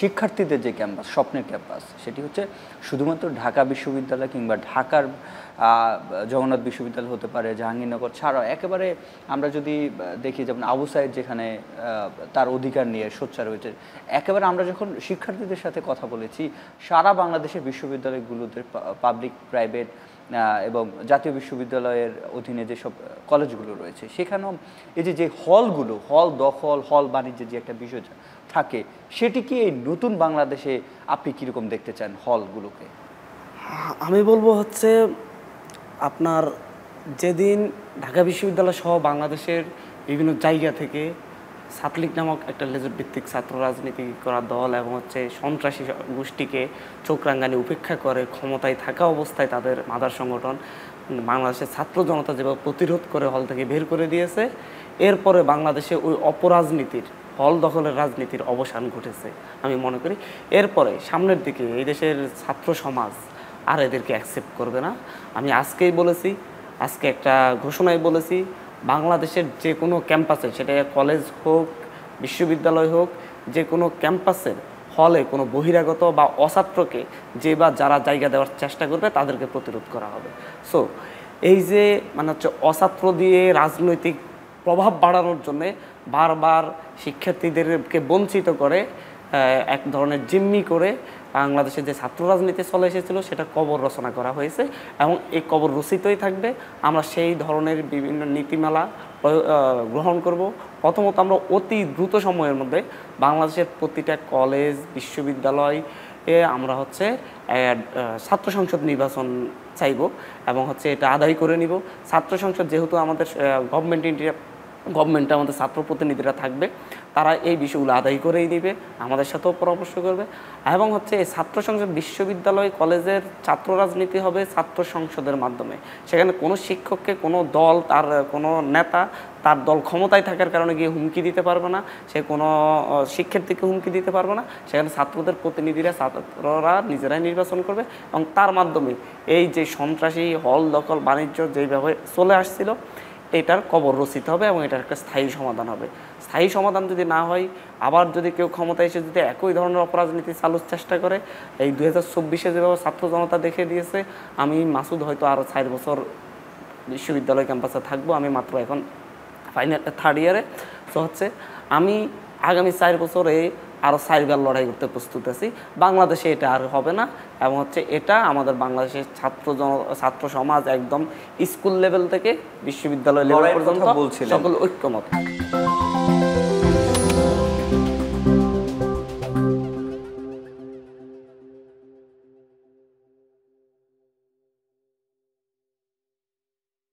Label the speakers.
Speaker 1: শিক্ষার্থীদের যে ক্যাম্পাস স্বপ্নের ক্যাম্পাস সেটি হচ্ছে শুধুমাত্র ঢাকা বিশ্ববিদ্যালয় কিংবা ঢাকার জগন্নাথ বিশ্ববিদ্যালয় হতে পারে জাহাঙ্গীরনগর ছাড়াও একেবারে আমরা যদি দেখি যেমন আবু সাইদ যেখানে তার অধিকার নিয়ে সোচ্চার হয়েছে একেবারে আমরা যখন শিক্ষার্থীদের সাথে কথা বলেছি সারা বাংলাদেশের বিশ্ববিদ্যালয়গুলোতে পাবলিক প্রাইভেট এবং জাতীয় বিশ্ববিদ্যালয়ের অধীনে যেসব কলেজগুলো রয়েছে সেখানেও এই যে যে হলগুলো হল দখল হল বাণিজ্যের যে একটা বিষয় থাকে সেটি কি এই
Speaker 2: নতুন বাংলাদেশে আপনি কীরকম দেখতে চান হলগুলোকে আমি বলবো হচ্ছে আপনার যেদিন ঢাকা বিশ্ববিদ্যালয় সহ বাংলাদেশের বিভিন্ন জায়গা থেকে সাতলিক নামক একটা লেজুর ভিত্তিক ছাত্র রাজনীতি করা দল এবং হচ্ছে সন্ত্রাসী গোষ্ঠীকে চোখ রাঙ্গানি উপেক্ষা করে ক্ষমতায় থাকা অবস্থায় তাদের মাদার সংগঠন বাংলাদেশের ছাত্র জনতা যেভাবে প্রতিরোধ করে হল থেকে বের করে দিয়েছে এরপরে বাংলাদেশে ওই অপরাজনীতির হল দখলের রাজনীতির অবসান ঘটেছে আমি মনে করি এরপরে সামনের দিকে এই দেশের ছাত্র সমাজ আর এদেরকে অ্যাকসেপ্ট করবে না আমি আজকেই বলেছি আজকে একটা ঘোষণায় বলেছি বাংলাদেশের যে কোনো ক্যাম্পাসে সেটা কলেজ হোক বিশ্ববিদ্যালয় হোক যে কোনো ক্যাম্পাসের হলে কোনো বহিরাগত বা অছাত্রকে যে বা যারা জায়গা দেওয়ার চেষ্টা করবে তাদেরকে প্রতিরোধ করা হবে সো এই যে মানে হচ্ছে অছাত্র দিয়ে রাজনৈতিক প্রভাব বাড়ানোর জন্যে বারবার শিক্ষার্থীদেরকে বঞ্চিত করে এক ধরনের জিম্মি করে বাংলাদেশে যে ছাত্র রাজনীতি চলে এসেছিল সেটা কবর রচনা করা হয়েছে এবং এই কবর রচিতই থাকবে আমরা সেই ধরনের বিভিন্ন নীতিমালা গ্রহণ করব প্রথমত আমরা অতি দ্রুত সময়ের মধ্যে বাংলাদেশের প্রতিটা কলেজ বিশ্ববিদ্যালয় এ আমরা হচ্ছে ছাত্র সংসদ নির্বাচন চাইব এবং হচ্ছে এটা আদায় করে নিব ছাত্র সংসদ যেহেতু আমাদের গভর্নমেন্ট ইন্ডিয়া গভর্নমেন্টে আমাদের ছাত্র প্রতিনিধিরা থাকবে তারা এই বিষয়গুলো আদায় করেই দিবে আমাদের সাথেও পরামর্শ করবে এবং হচ্ছে এই ছাত্র সংসদ বিশ্ববিদ্যালয় কলেজের ছাত্র রাজনীতি হবে ছাত্র সংসদের মাধ্যমে সেখানে কোনো শিক্ষককে কোনো দল তার কোনো নেতা তার দল ক্ষমতায় থাকার কারণে গিয়ে হুমকি দিতে পারবে না সে কোনো শিক্ষার্থীকে হুমকি দিতে পারবে না সেখানে ছাত্রদের প্রতিনিধিরা ছাত্ররা নিজেরাই নির্বাচন করবে এবং তার মাধ্যমে এই যে সন্ত্রাসী হল দখল বাণিজ্য যেইভাবে চলে আসছিল এটার কবর রচিত হবে এবং এটার একটা স্থায়ী সমাধান হবে স্থায়ী সমাধান যদি না হয় আবার যদি কেউ ক্ষমতা এসে যদি একই ধরনের অপরাজনীতি চালুর চেষ্টা করে এই দু হাজার চব্বিশে যেভাবে ছাত্র জনতা দেখে দিয়েছে আমি মাসুদ হয়তো আরও চার বছর বিশ্ববিদ্যালয় ক্যাম্পাসে থাকবো আমি মাত্র এখন ফাইনাল থার্ড ইয়ারে তো হচ্ছে আমি আগামী চার বছরে আরও সাইবার লড়াই করতে প্রস্তুত আছি বাংলাদেশে এটা আর হবে না এবং হচ্ছে এটা আমাদের বাংলাদেশের ছাত্র জন ছাত্র সমাজ একদম স্কুল লেভেল থেকে বিশ্ববিদ্যালয় লেভেল পর্যন্ত সকল ঐক্যমত